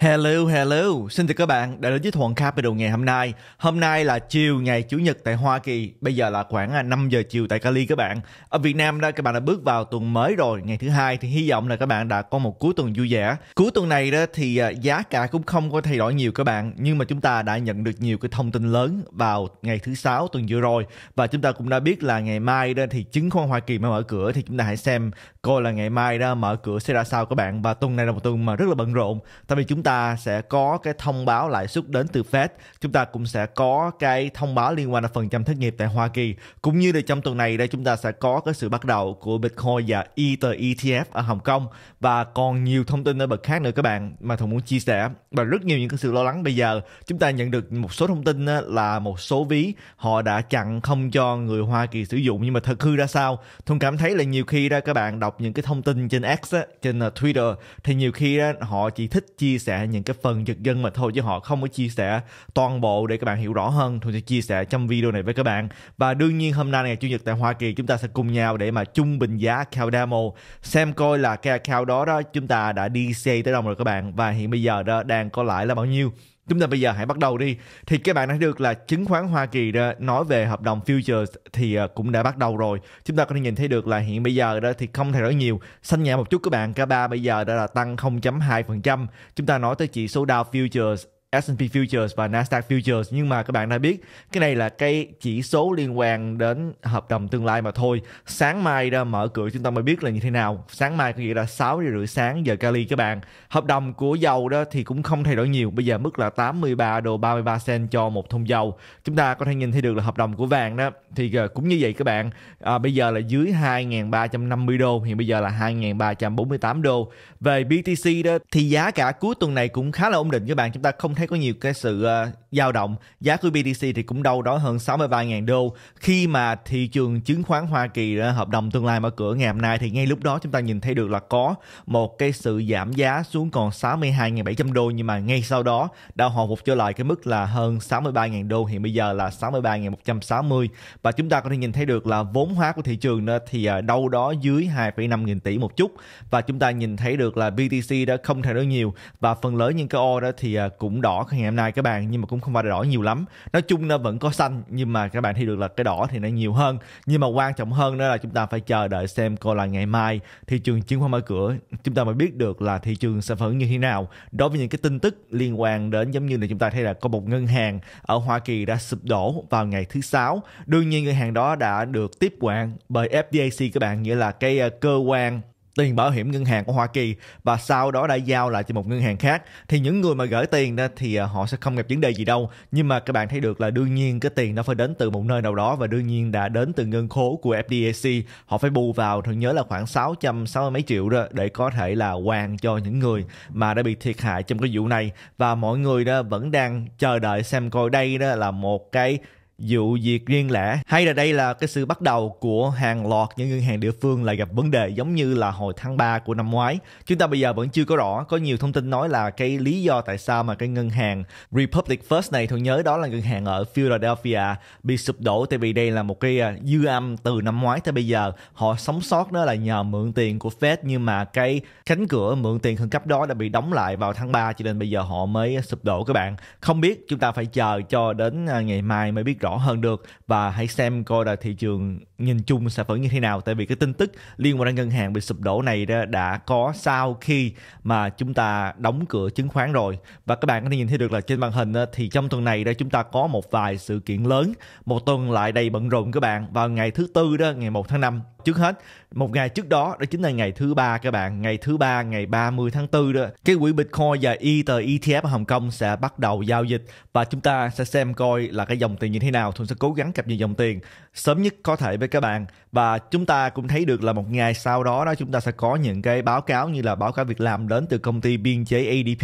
Hello, hello. Xin chào các bạn đã đến với Thuận Capital ngày hôm nay. Hôm nay là chiều ngày Chủ nhật tại Hoa Kỳ. Bây giờ là khoảng 5 à, giờ chiều tại Cali các bạn. Ở Việt Nam đó các bạn đã bước vào tuần mới rồi, ngày thứ hai thì hy vọng là các bạn đã có một cuối tuần vui vẻ. Cuối tuần này đó thì à, giá cả cũng không có thay đổi nhiều các bạn, nhưng mà chúng ta đã nhận được nhiều cái thông tin lớn vào ngày thứ sáu tuần vừa rồi và chúng ta cũng đã biết là ngày mai đó thì chứng khoán Hoa Kỳ mới mở cửa thì chúng ta hãy xem coi là ngày mai đó mở cửa sẽ ra sao các bạn và tuần này là một tuần mà rất là bận rộn tại vì chúng ta sẽ có cái thông báo lãi suất đến từ Fed chúng ta cũng sẽ có cái thông báo liên quan đến phần trăm thất nghiệp tại Hoa Kỳ cũng như là trong tuần này đây chúng ta sẽ có cái sự bắt đầu của Bitcoin và Ether ETF ở Hồng Kông và còn nhiều thông tin nổi bậc khác nữa các bạn mà Thùng muốn chia sẻ và rất nhiều những cái sự lo lắng bây giờ chúng ta nhận được một số thông tin là một số ví họ đã chặn không cho người Hoa Kỳ sử dụng nhưng mà thật hư ra sao Thùng cảm thấy là nhiều khi ra các bạn đọc đọc những cái thông tin trên X á, trên ờ, Twitter thì nhiều khi á, họ chỉ thích chia sẻ những cái phần giật dân mà thôi chứ họ không có chia sẻ toàn bộ để các bạn hiểu rõ hơn tôi sẽ chia sẻ trong video này với các bạn và đương nhiên hôm nay ngày chủ nhật tại Hoa Kỳ chúng ta sẽ cùng nhau để mà chung bình giá account xem coi là cái account đó đó chúng ta đã đi xe tới đâu rồi các bạn và hiện bây giờ đó đang có lãi là bao nhiêu chúng ta bây giờ hãy bắt đầu đi thì các bạn đã được là chứng khoán Hoa Kỳ đó, nói về hợp đồng futures thì à, cũng đã bắt đầu rồi chúng ta có thể nhìn thấy được là hiện bây giờ đó thì không thay đổi nhiều xanh nhẹ một chút các bạn cả ba bây giờ đã là tăng 0.2 chúng ta nói tới chỉ số Dow futures S&P Futures và Nasdaq Futures nhưng mà các bạn đã biết cái này là cái chỉ số liên quan đến hợp đồng tương lai mà thôi sáng mai ra mở cửa chúng ta mới biết là như thế nào sáng mai có nghĩa là 6 giờ rưỡi sáng giờ Cali các bạn hợp đồng của dầu đó thì cũng không thay đổi nhiều bây giờ mức là 83 đô 33 cent cho một thùng dầu chúng ta có thể nhìn thấy được là hợp đồng của vàng đó thì ờ, cũng như vậy các bạn à, bây giờ là dưới 2.350 đô hiện bây giờ là 2.348 đô về BTC đó thì giá cả cuối tuần này cũng khá là ổn định các bạn chúng ta không thấy có nhiều cái sự ờ, dao động. Giá của BTC thì cũng đâu đó hơn 63.000 đô. Khi mà thị trường chứng khoán Hoa Kỳ hợp đồng tương lai mở cửa ngày hôm nay thì ngay lúc đó chúng ta nhìn thấy được là có một cái sự giảm giá xuống còn 62.700 đô nhưng mà ngay sau đó đã hồi phục trở lại cái mức là hơn 63.000 đô hiện bây giờ là 63.160 và chúng ta có thể nhìn thấy được là vốn hóa của thị trường thì à, đâu đó dưới 2,5 nghìn tỷ một chút và chúng ta nhìn thấy được là BTC đã không thay đổi nhiều và phần lớn những cái o đó thì à, cũng đỏ ngày hôm nay các bạn nhưng mà cũng cũng không phải đỏ nhiều lắm nói chung nó vẫn có xanh nhưng mà các bạn thấy được là cái đỏ thì nó nhiều hơn nhưng mà quan trọng hơn đó là chúng ta phải chờ đợi xem coi là ngày mai thị trường chứng khoán mở cửa chúng ta mới biết được là thị trường sẽ phản ứng như thế nào đối với những cái tin tức liên quan đến giống như là chúng ta thấy là có một ngân hàng ở Hoa Kỳ đã sụp đổ vào ngày thứ sáu đương nhiên ngân hàng đó đã được tiếp quản bởi FDIC các bạn nghĩa là cái ờ, cơ quan tiền bảo hiểm ngân hàng của Hoa Kỳ và sau đó đã giao lại cho một ngân hàng khác thì những người mà gửi tiền đó thì à, họ sẽ không gặp vấn đề gì đâu nhưng mà các bạn thấy được là đương nhiên cái tiền nó phải đến từ một nơi nào đó và đương nhiên đã đến từ ngân khố của FDIC họ phải bù vào thường nhớ là khoảng 660 mấy triệu đó để có thể là hoàn cho những người mà đã bị thiệt hại trong cái vụ này và mọi người đó vẫn đang chờ đợi xem coi đây đó là một cái vụ việc riêng lẻ hay là đây là cái sự bắt đầu của hàng loạt những ngân hàng địa phương lại gặp vấn đề giống như là hồi tháng 3 của năm ngoái. Chúng ta bây giờ vẫn chưa có rõ, có nhiều thông tin nói là cái lý do tại sao mà cái ngân hàng Republic First này tôi nhớ đó là ngân hàng ở Philadelphia bị sụp đổ tại vì đây là một cái à, dư âm từ năm ngoái tới bây giờ. Họ sống sót đó là nhờ mượn tiền của Fed nhưng mà cái cánh cửa mượn tiền khẩn cấp đó đã bị đóng lại vào tháng 3 cho nên bây giờ họ mới sụp đổ các bạn. Không biết chúng ta phải chờ cho đến à, ngày mai mới biết rõ rõ hơn được và hãy xem coi là thị trường nhìn chung sẽ vẫn như thế nào tại vì cái tin tức liên quan đến ngân hàng bị sụp đổ này đã có sau khi mà chúng ta đóng cửa chứng khoán rồi và các bạn có thể nhìn thấy được là trên màn hình thì trong tuần này đây chúng ta có một vài sự kiện lớn một tuần lại đầy bận rộn các bạn vào ngày thứ tư đó ngày 1 tháng 5 trước hết một ngày trước đó đó chính là ngày thứ ba các bạn ngày thứ ba ngày 30 tháng 4 đó cái quỹ bitcoin và ether etf ở hồng kông sẽ bắt đầu giao dịch và chúng ta sẽ xem coi là cái dòng tiền như thế nào thuận sẽ cố gắng cập nhật dòng tiền sớm nhất có thể với các bạn và chúng ta cũng thấy được là một ngày sau đó đó chúng ta sẽ có những cái báo cáo như là báo cáo việc làm đến từ công ty biên chế ADP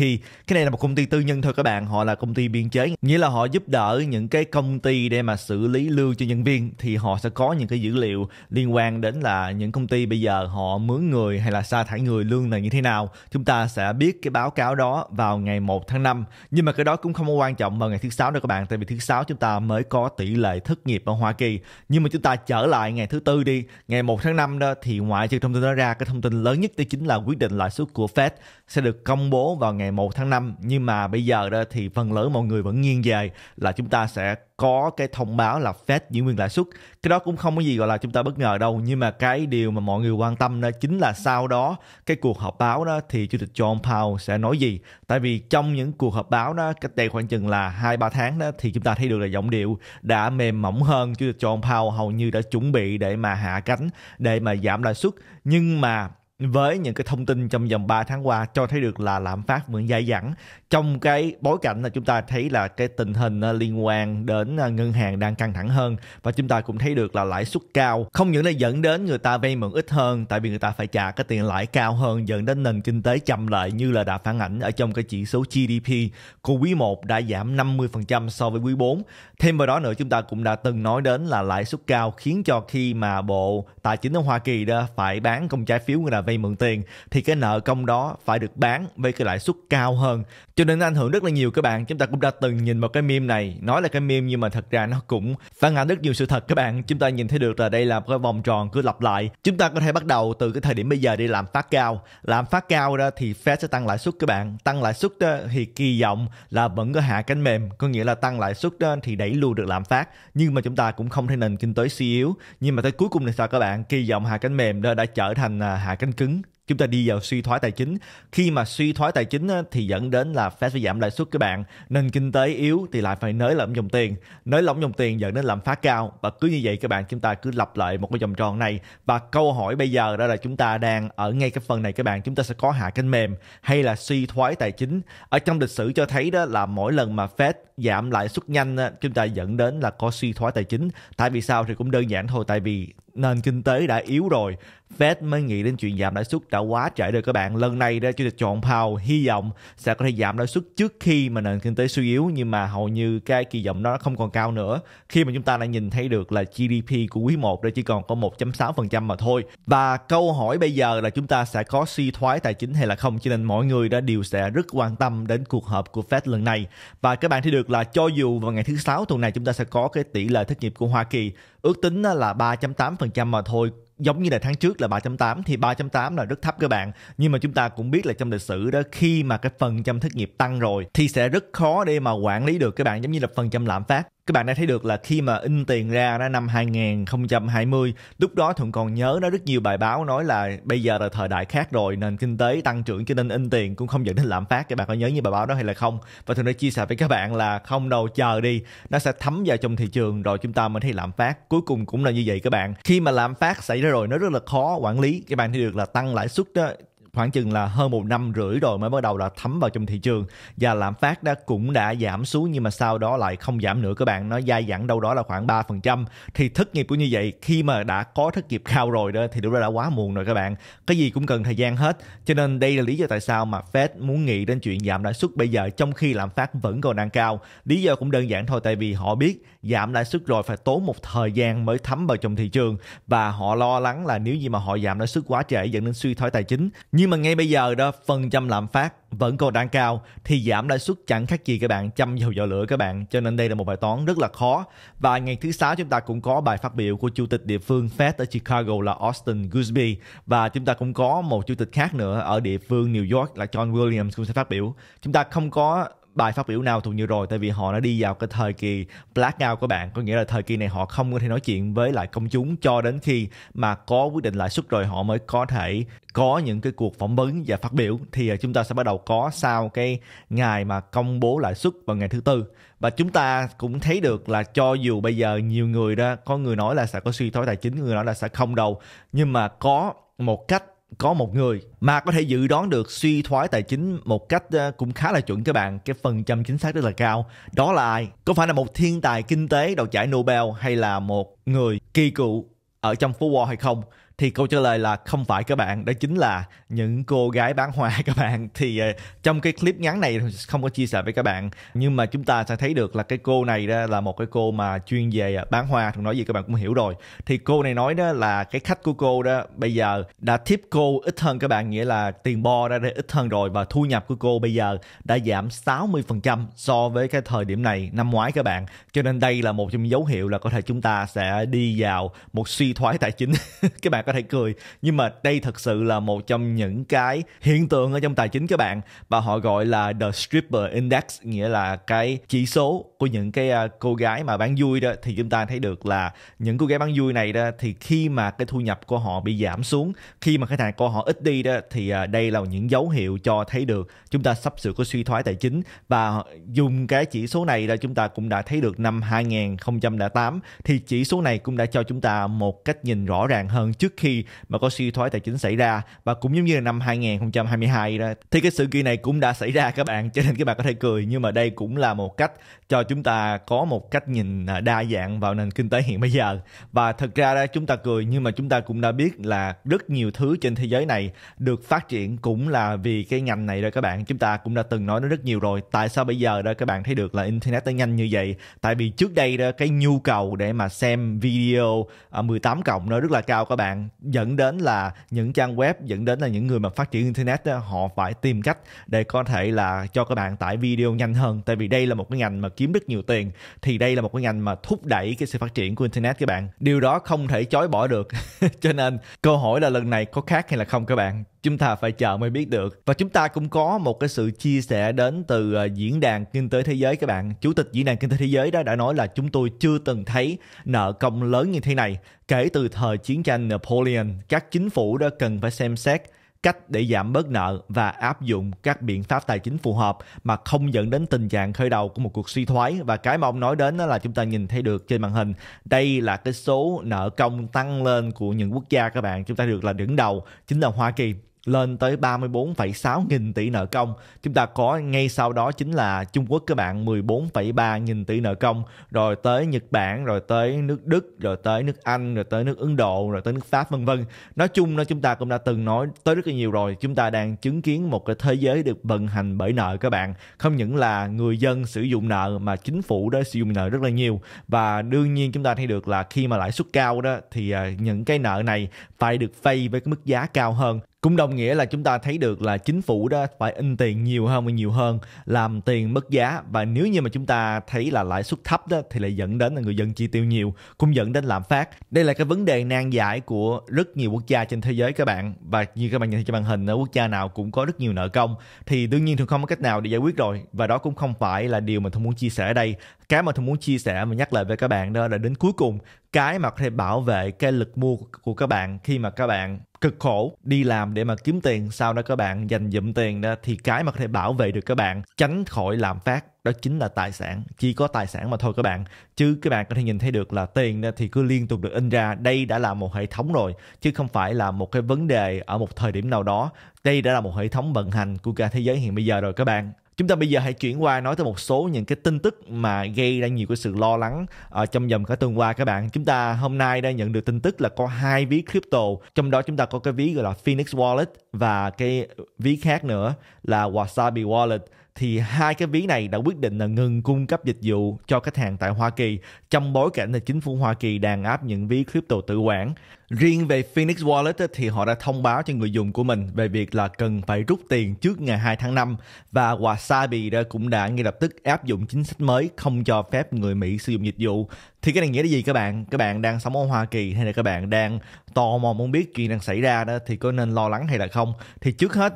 cái này là một công ty tư nhân thôi các bạn họ là công ty biên chế nghĩa là họ giúp đỡ những cái công ty để mà xử lý lương cho nhân viên thì họ sẽ có những cái dữ liệu liên quan đến là những công ty bây giờ họ mướn người hay là sa thải người lương là như thế nào chúng ta sẽ biết cái báo cáo đó vào ngày 1 tháng 5 nhưng mà cái đó cũng không quan trọng vào ngày thứ sáu đâu các bạn tại vì thứ sáu chúng ta mới có tỷ lệ thất nghiệp ở Hoa Kỳ nhưng mà chúng ta trở lại ngày thứ tư đi ngày 1 tháng 5 đó thì ngoại trừ thông tin đó ra cái thông tin lớn nhất đó chính là quyết định lãi suất của Fed sẽ được công bố vào ngày 1 tháng 5 nhưng mà bây giờ đó thì phần lớn mọi người vẫn nghiêng về là chúng ta sẽ có cái thông báo là Fed giữ nguyên lãi suất cái đó cũng không có gì gọi là chúng ta bất ngờ đâu nhưng mà cái điều mà mọi người quan tâm đó chính là sau đó cái cuộc họp báo đó thì chủ tịch John Powell sẽ nói gì tại vì trong những cuộc họp báo đó cách đây khoảng chừng là hai ba tháng đó thì chúng ta thấy được là giọng điệu đã mềm mỏng hơn chủ tịch John Powell hầu như đã chuẩn bị để mà hạ cánh để mà giảm lãi suất nhưng mà với những cái thông tin trong vòng 3 tháng qua cho thấy được là lạm phát vẫn dai dẳng trong cái bối cảnh là chúng ta thấy là cái tình hình ờ, liên quan đến ờ, ngân hàng đang căng thẳng hơn và chúng ta cũng thấy được là lãi suất cao không những là dẫn đến người ta vay mượn ít hơn tại vì người ta phải trả cái tiền lãi cao hơn dẫn đến nền kinh tế chậm lại như là đã phản ảnh ở trong cái chỉ số GDP của quý 1 đã giảm 50% so với quý 4 thêm vào đó nữa chúng ta cũng đã từng nói đến là lãi suất cao khiến cho khi mà bộ tài chính ở Hoa Kỳ đã phải bán công trái phiếu người ta vay mượn tiền thì cái nợ công đó phải được bán với cái lãi suất cao hơn cho nên nó ảnh hưởng rất là nhiều các bạn chúng ta cũng đã từng nhìn một cái meme này nói là cái meme nhưng mà thật ra nó cũng phản ánh rất nhiều sự thật các bạn chúng ta nhìn thấy được là đây là một cái vòng tròn cứ lặp lại chúng ta có thể bắt đầu từ cái thời điểm bây giờ đi làm phát cao làm phát cao ra thì Fed sẽ tăng lãi suất các bạn tăng lãi suất ờ, thì kỳ vọng là vẫn có hạ cánh mềm có nghĩa là tăng lãi suất ờ, thì đẩy lùi được lạm phát nhưng mà chúng ta cũng không thể nền kinh tế suy yếu nhưng mà tới cuối cùng thì sao các bạn kỳ vọng hạ cánh mềm đã trở thành ờ, hạ cánh cứng chúng ta đi vào suy thoái tài chính khi mà suy thoái tài chính thì dẫn đến là Fed phải giảm lãi suất các bạn nên kinh tế yếu thì lại phải nới lỏng dòng tiền nới lỏng dòng tiền dẫn đến lạm phát cao và cứ như vậy các bạn chúng ta cứ lặp lại một cái vòng tròn này và câu hỏi bây giờ đó là chúng ta đang ở ngay cái phần này các bạn chúng ta sẽ có hạ kênh mềm hay là suy thoái tài chính ở trong lịch sử cho thấy đó là mỗi lần mà Fed giảm lãi suất nhanh chúng ta dẫn đến là có suy thoái tài chính tại vì sao thì cũng đơn giản thôi tại vì nền kinh tế đã yếu rồi Fed mới nghĩ đến chuyện giảm lãi suất đã quá trễ rồi các bạn lần này ra chủ tịch chọn Powell hy vọng sẽ có thể giảm lãi suất trước khi mà nền kinh tế suy yếu nhưng mà hầu như cái kỳ vọng đó không còn cao nữa khi mà chúng ta đã nhìn thấy được là GDP của quý 1 đã chỉ còn có 1.6% mà thôi và câu hỏi bây giờ là chúng ta sẽ có suy thoái tài chính hay là không cho nên mọi người đã đều sẽ rất quan tâm đến cuộc họp của Fed lần này và các bạn thấy được là cho dù vào ngày thứ sáu tuần này chúng ta sẽ có cái tỷ lệ thất nghiệp của Hoa Kỳ ước tính là 3.8% mà thôi giống như là tháng trước là 3.8 thì 3.8 là rất thấp các bạn nhưng mà chúng ta cũng biết là trong lịch sử đó khi mà cái phần trăm thất nghiệp tăng rồi thì sẽ rất khó để mà quản lý được các bạn giống như là phần trăm lạm phát các bạn đã thấy được là khi mà in tiền ra đó năm 2020 lúc đó thuận còn nhớ nó rất nhiều bài báo nói là bây giờ là thời đại khác rồi nền kinh tế tăng trưởng cho nên in tiền cũng không dẫn đến lạm phát các bạn có nhớ như bài báo đó hay là không và thuận đã chia sẻ với các bạn là không đâu chờ đi nó sẽ thấm vào trong thị trường rồi chúng ta mới thấy lạm phát cuối cùng cũng là như vậy các bạn khi mà lạm phát xảy ra rồi nó rất là khó quản lý các bạn thấy được là tăng lãi suất đó khoảng chừng là hơn một năm rưỡi rồi mới bắt đầu là thấm vào trong thị trường và lạm phát đã cũng đã giảm xuống nhưng mà sau đó lại không giảm nữa các bạn nó dai dẳng đâu đó là khoảng 3% thì thất nghiệp cũng như vậy khi mà đã có thất nghiệp cao rồi đó thì lúc đó đã quá muộn rồi các bạn cái gì cũng cần thời gian hết cho nên đây là lý do tại sao mà Fed muốn nghĩ đến chuyện giảm lãi suất bây giờ trong khi lạm phát vẫn còn đang cao lý do cũng đơn giản thôi tại vì họ biết giảm lãi suất rồi phải tốn một thời gian mới thấm vào trong thị trường và họ lo lắng là nếu như mà họ giảm lãi suất quá trễ dẫn đến suy thoái tài chính như nhưng mà ngay bây giờ đó, phần trăm lạm phát vẫn còn đang cao thì giảm lãi suất chẳng khác gì các bạn chăm dầu vào lửa các bạn. Cho nên đây là một bài toán rất là khó. Và ngày thứ sáu chúng ta cũng có bài phát biểu của chủ tịch địa phương Fed ở Chicago là Austin Gooseby và chúng ta cũng có một chủ tịch khác nữa ở địa phương New York là John Williams cũng sẽ phát biểu. Chúng ta không có bài phát biểu nào thuộc như rồi tại vì họ đã đi vào cái thời kỳ blackout của bạn có nghĩa là thời kỳ này họ không có thể nói chuyện với lại công chúng cho đến khi mà có quyết định lãi suất rồi họ mới có thể có những cái cuộc phỏng vấn và phát biểu thì à, chúng ta sẽ bắt đầu có sau cái ngày mà công bố lãi suất vào ngày thứ tư và chúng ta cũng thấy được là cho dù bây giờ nhiều người đó có người nói là sẽ có suy thoái tài chính người nói là sẽ không đâu nhưng mà có một cách có một người mà có thể dự đoán được suy thoái tài chính một cách ờ, cũng khá là chuẩn các bạn cái phần trăm chính xác rất là cao đó là ai có phải là một thiên tài kinh tế đoạt giải nobel hay là một người kỳ cựu ở trong phố wall hay không thì câu trả lời là không phải các bạn đó chính là những cô gái bán hoa các bạn thì ờ, trong cái clip ngắn này không có chia sẻ với các bạn nhưng mà chúng ta sẽ thấy được là cái cô này đó là một cái cô mà chuyên về ờ, bán hoa thì nói gì các bạn cũng hiểu rồi thì cô này nói đó là cái khách của cô đó bây giờ đã tip cô ít hơn các bạn nghĩa là tiền bo ra đây ít hơn rồi và thu nhập của cô bây giờ đã giảm 60% so với cái thời điểm này năm ngoái các bạn cho nên đây là một trong dấu hiệu là có thể chúng ta sẽ đi vào một suy thoái tài chính các bạn có thể cười nhưng mà đây thật sự là một trong những cái hiện tượng ở trong tài chính các bạn và họ gọi là the stripper index nghĩa là cái chỉ số của những cái à, cô gái mà bán vui đó thì chúng ta thấy được là những cô gái bán vui này đó thì khi mà cái thu nhập của họ bị giảm xuống khi mà khách hàng của họ ít đi đó thì à, đây là những dấu hiệu cho thấy được chúng ta sắp sửa có suy thoái tài chính và dùng cái chỉ số này là chúng ta cũng đã thấy được năm 2008 thì chỉ số này cũng đã cho chúng ta một cách nhìn rõ ràng hơn trước khi mà có suy thoái tài chính xảy ra và cũng giống như là năm 2022 đó thì cái sự kiện này cũng đã xảy ra các bạn cho nên các bạn có thể cười nhưng mà đây cũng là một cách cho chúng ta có một cách nhìn à, đa dạng vào nền kinh tế hiện bây giờ và thật ra đó chúng ta cười nhưng mà chúng ta cũng đã biết là rất nhiều thứ trên thế giới này được phát triển cũng là vì cái ngành này rồi các bạn chúng ta cũng đã từng nói nó rất nhiều rồi tại sao bây giờ đó các bạn thấy được là internet nó nhanh như vậy tại vì trước đây đó cái nhu cầu để mà xem video 18 à, cộng nó rất là cao các bạn dẫn đến là những trang web dẫn đến là những người mà phát triển internet đó, họ phải tìm cách để có thể là cho các bạn tải video nhanh hơn tại vì đây là một cái ngành mà kiếm rất nhiều tiền thì đây là một cái ngành mà thúc đẩy cái sự phát triển của internet các bạn điều đó không thể chối bỏ được cho nên câu hỏi là lần này có khác hay là không các bạn chúng ta phải chờ mới biết được và chúng ta cũng có một cái sự chia sẻ đến từ ờ, diễn đàn kinh tế thế giới các bạn chủ tịch diễn đàn kinh tế thế giới đó đã nói là chúng tôi chưa từng thấy nợ công lớn như thế này kể từ thời chiến tranh Napoleon các chính phủ đã cần phải xem xét cách để giảm bớt nợ và áp dụng các biện pháp tài chính phù hợp mà không dẫn đến tình trạng khởi đầu của một cuộc suy thoái và cái mà ông nói đến đó là chúng ta nhìn thấy được trên màn hình đây là cái số nợ công tăng lên của những quốc gia các bạn chúng ta được là đứng đầu chính là Hoa Kỳ lên tới 34,6 nghìn tỷ nợ công. Chúng ta có ngay sau đó chính là Trung Quốc các bạn 14,3 nghìn tỷ nợ công, rồi tới Nhật Bản, rồi tới nước Đức, rồi tới nước Anh, rồi tới nước Ấn Độ, rồi tới nước Pháp vân vân. Nói chung là chúng ta cũng đã từng nói tới rất là nhiều rồi, chúng ta đang chứng kiến một cái thế giới được vận hành bởi nợ các bạn. Không những là người dân sử dụng nợ mà chính phủ đó sử dụng nợ rất là nhiều và đương nhiên chúng ta thấy được là khi mà lãi suất cao đó thì à, những cái nợ này phải được vay với cái mức giá cao hơn cũng đồng nghĩa là chúng ta thấy được là chính phủ đó phải in tiền nhiều hơn và nhiều hơn làm tiền mất giá và nếu như mà chúng ta thấy là lãi suất thấp đó thì lại dẫn đến là người dân chi tiêu nhiều cũng dẫn đến lạm phát đây là cái vấn đề nan giải của rất nhiều quốc gia trên thế giới các bạn và như các bạn nhìn thấy trên màn hình ở quốc gia nào cũng có rất nhiều nợ công thì đương nhiên thì không có cách nào để giải quyết rồi và đó cũng không phải là điều mà tôi muốn chia sẻ ở đây cái mà tôi muốn chia sẻ và nhắc lại với các bạn đó là đến cuối cùng cái mà có thể bảo vệ cái lực mua của các bạn khi mà các bạn cực khổ đi làm để mà kiếm tiền sau đó các bạn dành dụm tiền đó thì cái mà có thể bảo vệ được các bạn tránh khỏi lạm phát đó chính là tài sản chỉ có tài sản mà thôi các bạn chứ các bạn có thể nhìn thấy được là tiền đó thì cứ liên tục được in ra đây đã là một hệ thống rồi chứ không phải là một cái vấn đề ở một thời điểm nào đó đây đã là một hệ thống vận hành của cả thế giới hiện bây giờ rồi các bạn Chúng ta bây giờ hãy chuyển qua nói tới một số những cái tin tức mà gây ra nhiều cái sự lo lắng ở trong vòng cả tuần qua các bạn. Chúng ta hôm nay đã nhận được tin tức là có hai ví crypto, trong đó chúng ta có cái ví gọi là Phoenix Wallet và cái ví khác nữa là Wasabi Wallet thì hai cái ví này đã quyết định là ngừng cung cấp dịch vụ cho khách hàng tại Hoa Kỳ trong bối cảnh là chính phủ Hoa Kỳ đang áp những ví crypto tự quản. Riêng về Phoenix Wallet thì họ đã thông báo cho người dùng của mình về việc là cần phải rút tiền trước ngày 2 tháng 5 và Wasabi đã cũng đã ngay lập tức áp dụng chính sách mới không cho phép người Mỹ sử dụng dịch vụ. Thì cái này nghĩa là gì các bạn? Các bạn đang sống ở Hoa Kỳ hay là các bạn đang tò mò muốn biết chuyện đang xảy ra đó thì có nên lo lắng hay là không? Thì trước hết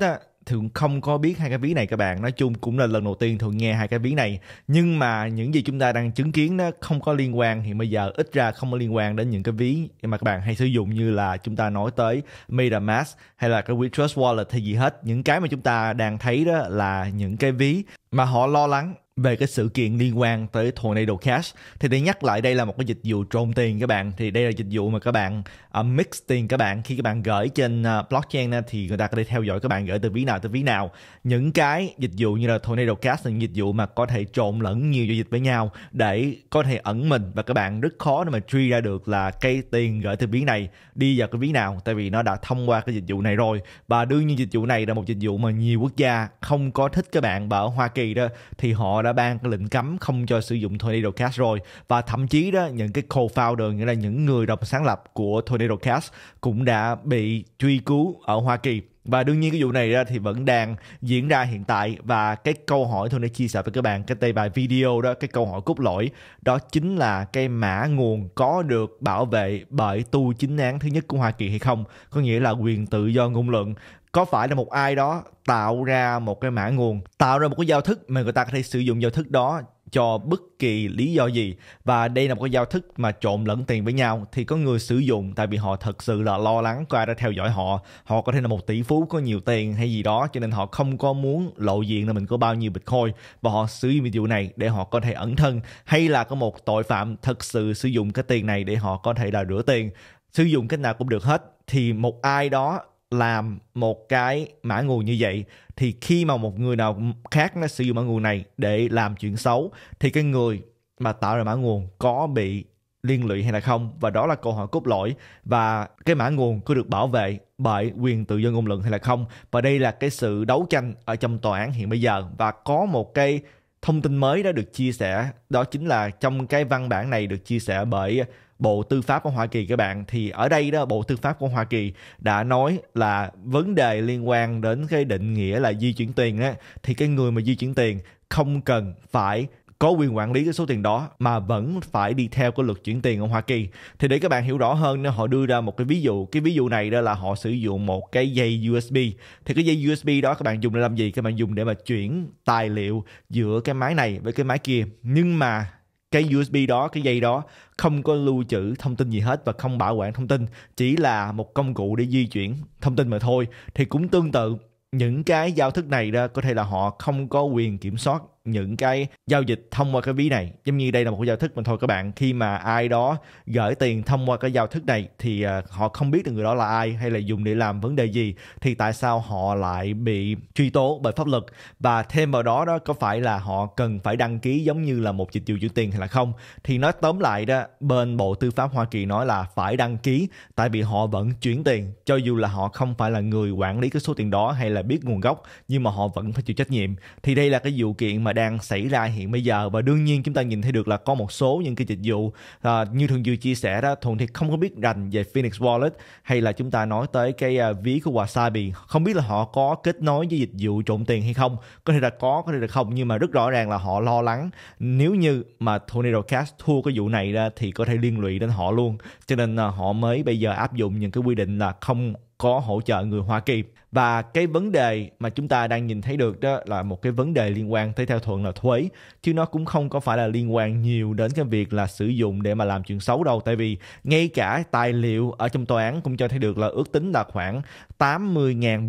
thường không có biết hai cái ví này các bạn nói chung cũng là lần đầu tiên thường nghe hai cái ví này nhưng mà những gì chúng ta đang chứng kiến nó không có liên quan thì bây giờ ít ra không có liên quan đến những cái ví mà các bạn hay sử dụng như là chúng ta nói tới MetaMask hay là cái ví Trust Wallet hay gì hết những cái mà chúng ta đang thấy đó là những cái ví mà họ lo lắng về cái sự kiện liên quan tới Tornado Cash thì để nhắc lại đây là một cái dịch vụ trôn tiền các bạn thì đây là dịch vụ mà các bạn uh, mix tiền các bạn khi các bạn gửi trên uh, blockchain thì người ta có thể theo dõi các bạn gửi từ ví nào tới ví nào những cái dịch vụ như là Tornado Cash là những dịch vụ mà có thể trộn lẫn nhiều giao dịch với nhau để có thể ẩn mình và các bạn rất khó để mà truy ra được là cây tiền gửi từ ví này đi vào cái ví nào tại vì nó đã thông qua cái dịch vụ này rồi và đương nhiên dịch vụ này là một dịch vụ mà nhiều quốc gia không có thích các bạn và ở Hoa Kỳ đó thì họ đã đã ban cái lệnh cấm không cho sử dụng Tornado Cash rồi và thậm chí đó những cái co-founder nghĩa là những người đồng sáng lập của Tornado Cash cũng đã bị truy cứu ở Hoa Kỳ và đương nhiên cái vụ này ra thì vẫn đang diễn ra hiện tại và cái câu hỏi tôi đã chia sẻ với các bạn cái tay bài video đó cái câu hỏi cốt lõi đó chính là cái mã nguồn có được bảo vệ bởi tu chính án thứ nhất của Hoa Kỳ hay không có nghĩa là quyền tự do ngôn luận có phải là một ai đó tạo ra một cái mã nguồn tạo ra một cái giao thức mà người ta có thể sử dụng giao thức đó cho bất kỳ lý do gì và đây là một cái giao thức mà trộn lẫn tiền với nhau thì có người sử dụng tại vì họ thật sự là lo lắng có ai đã theo dõi họ họ có thể là một tỷ phú có nhiều tiền hay gì đó cho nên họ không có muốn lộ diện là mình có bao nhiêu bitcoin và họ sử dụng dịch này để họ có thể ẩn thân hay là có một tội phạm thật sự sử dụng cái tiền này để họ có thể là rửa tiền sử dụng cách nào cũng được hết thì một ai đó làm một cái mã nguồn như vậy thì khi mà một người nào khác nó sử dụng mã nguồn này để làm chuyện xấu thì cái người mà tạo ra mã nguồn có bị liên lụy hay là không và đó là câu hỏi cốt lõi và cái mã nguồn có được bảo vệ bởi quyền tự do ngôn luận hay là không và đây là cái sự đấu tranh ở trong tòa án hiện bây giờ và có một cái thông tin mới đã được chia sẻ đó chính là trong cái văn bản này được chia sẻ bởi Bộ Tư pháp của Hoa Kỳ các bạn thì ở đây đó Bộ Tư pháp của Hoa Kỳ đã nói là vấn đề liên quan đến cái định nghĩa là di chuyển tiền á thì cái người mà di chuyển tiền không cần phải có quyền quản lý cái số tiền đó mà vẫn phải đi theo cái luật chuyển tiền ở Hoa Kỳ. Thì để các bạn hiểu rõ hơn nên họ đưa ra một cái ví dụ. Cái ví dụ này đó là họ sử dụng một cái dây USB. Thì cái dây USB đó các bạn dùng để làm gì? Các bạn dùng để mà chuyển tài liệu giữa cái máy này với cái máy kia. Nhưng mà cái USB đó, cái dây đó không có lưu trữ thông tin gì hết và không bảo quản thông tin, chỉ là một công cụ để di chuyển thông tin mà thôi. Thì cũng tương tự những cái giao thức này ra có thể là họ không có quyền kiểm soát những cái giao dịch thông qua cái ví này giống như đây là một cái giao thức mà thôi các bạn khi mà ai đó gửi tiền thông qua cái giao thức này thì ờ, họ không biết được người đó là ai hay là dùng để làm vấn đề gì thì tại sao họ lại bị truy tố bởi pháp luật và thêm vào đó đó có phải là họ cần phải đăng ký giống như là một dịch vụ chuyển tiền hay là không thì nói tóm lại đó bên bộ tư pháp hoa kỳ nói là phải đăng ký tại vì họ vẫn chuyển tiền cho dù là họ không phải là người quản lý cái số tiền đó hay là biết nguồn gốc nhưng mà họ vẫn phải chịu trách nhiệm thì đây là cái vụ kiện mà đang xảy ra hiện bây giờ và đương nhiên chúng ta nhìn thấy được là có một số những cái dịch vụ à, như thường vừa chia sẻ đó thường thì không có biết rành về Phoenix Wallet hay là chúng ta nói tới cái à, ví của Wasabi không biết là họ có kết nối với dịch vụ trộm tiền hay không có thể là có có thể là không nhưng mà rất rõ ràng là họ lo lắng nếu như mà Tornado Cash thua cái vụ này ra thì có thể liên lụy đến họ luôn cho nên à, họ mới bây giờ áp dụng những cái quy định là không có hỗ trợ người Hoa Kỳ và cái vấn đề mà chúng ta đang nhìn thấy được đó là một cái vấn đề liên quan tới theo thuận là thuế chứ nó cũng không có phải là liên quan nhiều đến cái việc là sử dụng để mà làm chuyện xấu đâu tại vì ngay cả tài liệu ở trong tòa án cũng cho thấy được là ước tính là khoảng 80.000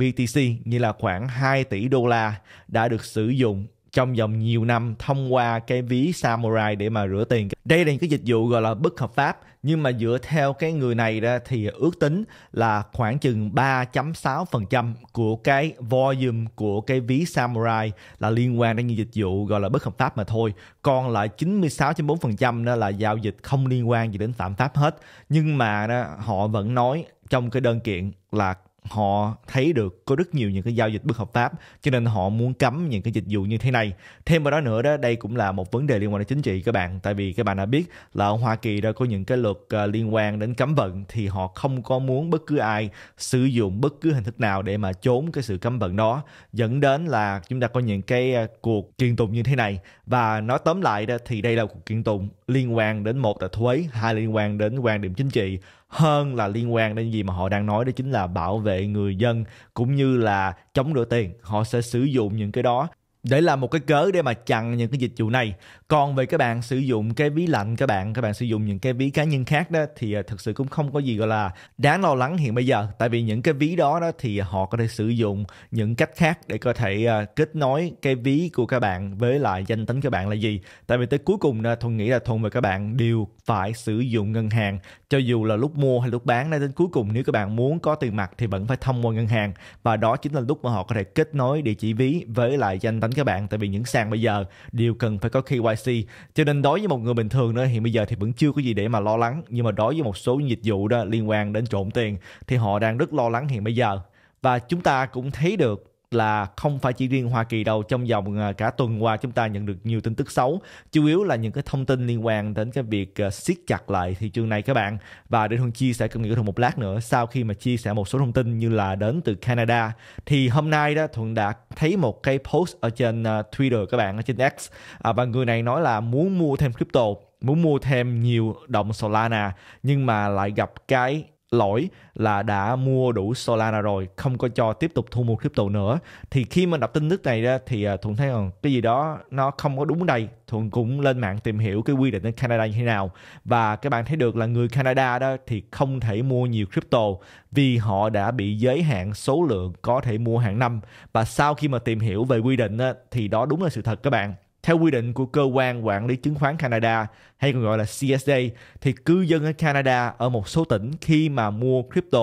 BTC như là khoảng 2 tỷ đô la đã được sử dụng trong vòng nhiều năm thông qua cái ví samurai để mà rửa tiền đây là những cái dịch vụ gọi là bất hợp pháp nhưng mà dựa theo cái người này ra thì ước tính là khoảng chừng 3.6% của cái volume của cái ví samurai là liên quan đến những dịch vụ gọi là bất hợp pháp mà thôi còn lại 96.4% đó là giao dịch không liên quan gì đến phạm pháp hết nhưng mà đó, họ vẫn nói trong cái đơn kiện là họ thấy được có rất nhiều những cái giao dịch bất hợp pháp cho nên họ muốn cấm những cái dịch vụ như thế này thêm vào đó nữa đó đây cũng là một vấn đề liên quan đến chính trị các bạn tại vì các bạn đã biết là ở Hoa Kỳ đã có những cái luật ờ, liên quan đến cấm vận thì họ không có muốn bất cứ ai sử dụng bất cứ hình thức nào để mà trốn cái sự cấm vận đó dẫn đến là chúng ta có những cái ờ, cuộc kiện tụng như thế này và nói tóm lại đó thì đây là cuộc kiện tụng liên quan đến một là thuế hai là liên quan đến quan điểm chính trị hơn là liên quan đến gì mà họ đang nói đó chính là bảo vệ người dân cũng như là chống rửa tiền họ sẽ sử dụng những cái đó để làm một cái cớ để mà chặn những cái dịch vụ này còn về các bạn sử dụng cái ví lạnh các bạn các bạn sử dụng những cái ví cá nhân khác đó thì à, thực sự cũng không có gì gọi là đáng lo lắng hiện bây giờ tại vì những cái ví đó đó thì họ có thể sử dụng những cách khác để có thể à, kết nối cái ví của các bạn với lại danh tính các bạn là gì tại vì tới cuối cùng là thuần nghĩ là thuần và các bạn đều phải sử dụng ngân hàng cho dù là lúc mua hay lúc bán đến cuối cùng nếu các bạn muốn có tiền mặt thì vẫn phải thông qua ngân hàng và đó chính là lúc mà họ có thể kết nối địa chỉ ví với lại danh tính ảnh các bạn tại vì những sàn bây giờ đều cần phải có KYC cho nên đối với một người bình thường nữa hiện bây giờ thì vẫn chưa có gì để mà lo lắng nhưng mà đối với một số dịch vụ đó liên quan đến trộm tiền thì họ đang rất lo lắng hiện bây giờ và chúng ta cũng thấy được là không phải chỉ riêng Hoa Kỳ đâu trong vòng à, cả tuần qua chúng ta nhận được nhiều tin tức xấu chủ yếu là những cái thông tin liên quan đến cái việc à, siết chặt lại thị trường này các bạn và để Hương chia sẻ kinh nghiệm của Thuận một lát nữa sau khi mà chia sẻ một số thông tin như là đến từ Canada thì hôm nay đó Thuận đã thấy một cái post ở trên à, Twitter các bạn ở trên X và người này nói là muốn mua thêm crypto muốn mua thêm nhiều đồng Solana nhưng mà lại gặp cái lỗi là đã mua đủ Solana rồi không có cho tiếp tục thu mua crypto nữa thì khi mà đọc tin tức này ra thì à, thuận thấy rằng cái gì đó nó không có đúng đây thuận cũng lên mạng tìm hiểu cái quy định ở Canada như thế nào và các bạn thấy được là người Canada đó thì không thể mua nhiều crypto vì họ đã bị giới hạn số lượng có thể mua hàng năm và sau khi mà tìm hiểu về quy định đó, thì đó đúng là sự thật các bạn theo quy định của cơ quan quản lý chứng khoán Canada hay còn gọi là CSA thì cư dân ở Canada ở một số tỉnh khi mà mua crypto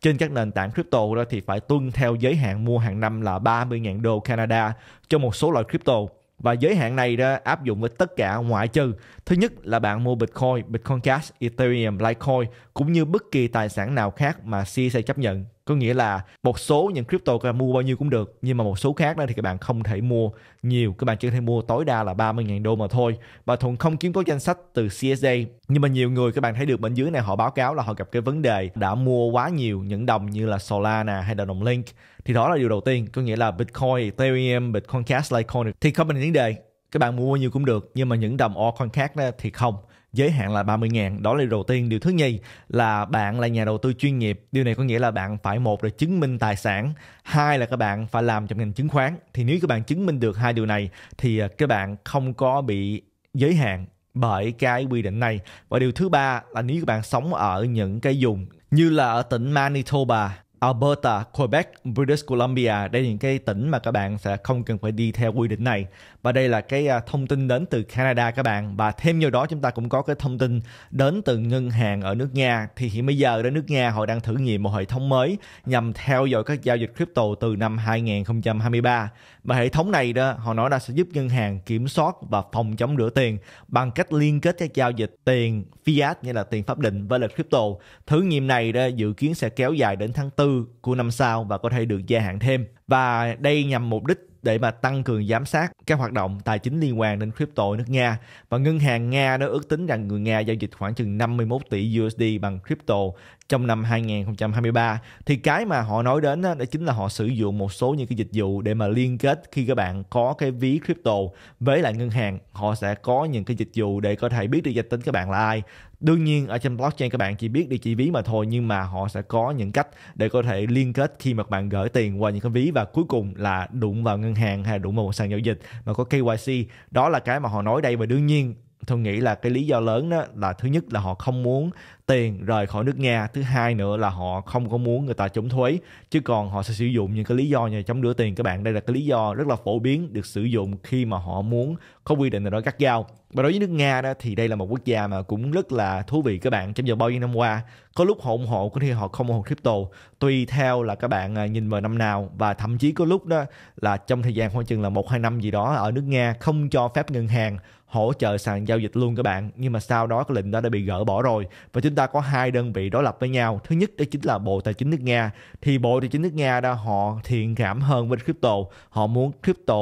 trên các nền tảng crypto đó thì phải tuân theo giới hạn mua hàng năm là 30.000 đô Canada cho một số loại crypto và giới hạn này đó áp dụng với tất cả ngoại trừ thứ nhất là bạn mua Bitcoin, Bitcoin Cash, Ethereum, Litecoin cũng như bất kỳ tài sản nào khác mà CSA chấp nhận có nghĩa là một số những crypto các bạn mua bao nhiêu cũng được nhưng mà một số khác đó thì các bạn không thể mua nhiều các bạn chỉ có thể mua tối đa là 30.000 đô mà thôi và thuận không kiếm có danh sách từ CSA nhưng mà nhiều người các bạn thấy được bên dưới này họ báo cáo là họ gặp cái vấn đề đã mua quá nhiều những đồng như là Solana hay là đồng Link thì đó là điều đầu tiên có nghĩa là Bitcoin, Ethereum, Bitcoin Cash, Litecoin thì không có vấn đề các bạn mua bao nhiêu cũng được nhưng mà những đồng altcoin khác đó thì không giới hạn là 30 ngàn đó là điều đầu tiên điều thứ nhì là bạn là nhà đầu tư chuyên nghiệp điều này có nghĩa là bạn phải một là chứng minh tài sản hai là các bạn phải làm trong ngành chứng khoán thì nếu các bạn chứng minh được hai điều này thì à, các bạn không có bị giới hạn bởi cái quy định này và điều thứ ba là nếu các bạn sống ở những cái vùng như là ở tỉnh Manitoba Alberta, Quebec, British Columbia. Đây là những cái tỉnh mà các bạn sẽ không cần phải đi theo quy định này. Và đây là cái à, thông tin đến từ Canada các bạn. Và thêm vào đó chúng ta cũng có cái thông tin đến từ ngân hàng ở nước Nga. Thì hiện bây giờ đến nước Nga họ đang thử nghiệm một hệ thống mới nhằm theo dõi các giao dịch crypto từ năm 2023. Và hệ thống này đó họ nói là sẽ giúp ngân hàng kiểm soát và phòng chống rửa tiền bằng cách liên kết các giao dịch tiền fiat nghĩa là tiền pháp định với là crypto. Thử nghiệm này đó dự kiến sẽ kéo dài đến tháng 4 của năm sau và có thể được gia hạn thêm. Và đây nhằm mục đích để mà tăng cường giám sát các hoạt động tài chính liên quan đến crypto nước Nga. Và ngân hàng Nga đã ước tính rằng người Nga giao dịch khoảng chừng 51 tỷ USD bằng crypto trong năm 2023. Thì cái mà họ nói đến đó chính là họ sử dụng một số những cái dịch vụ để mà liên kết khi các bạn có cái ví crypto với lại ngân hàng, họ sẽ có những cái dịch vụ để có thể biết được danh tính các bạn là ai đương nhiên ở trên blockchain các bạn chỉ biết địa chỉ ví mà thôi nhưng mà họ sẽ có những cách để có thể liên kết khi mà bạn gửi tiền qua những cái ví và cuối cùng là đụng vào ngân hàng hay đụng vào một sàn giao dịch mà có KYC đó là cái mà họ nói đây và đương nhiên tôi nghĩ là cái lý do lớn đó là thứ nhất là họ không muốn tiền rời khỏi nước nga thứ hai nữa là họ không có muốn người ta chống thuế chứ còn họ sẽ sử dụng những cái lý do như chống rửa tiền các bạn đây là cái lý do rất là phổ biến được sử dụng khi mà họ muốn có quy định nào đó cắt gao và đối với nước nga đó thì đây là một quốc gia mà cũng rất là thú vị các bạn trong giờ bao nhiêu năm qua có lúc họ ủng hộ có khi họ không ủng hộ crypto tùy theo là các bạn à, nhìn vào năm nào và thậm chí có lúc đó là trong thời gian khoảng chừng là một hai năm gì đó ở nước nga không cho phép ngân hàng hỗ trợ sàn giao dịch luôn các bạn nhưng mà sau đó cái lệnh đó đã bị gỡ bỏ rồi và chúng ta có hai đơn vị đối lập với nhau thứ nhất đó chính là bộ tài chính nước nga thì bộ tài chính nước nga đó họ thiện cảm hơn với crypto họ muốn crypto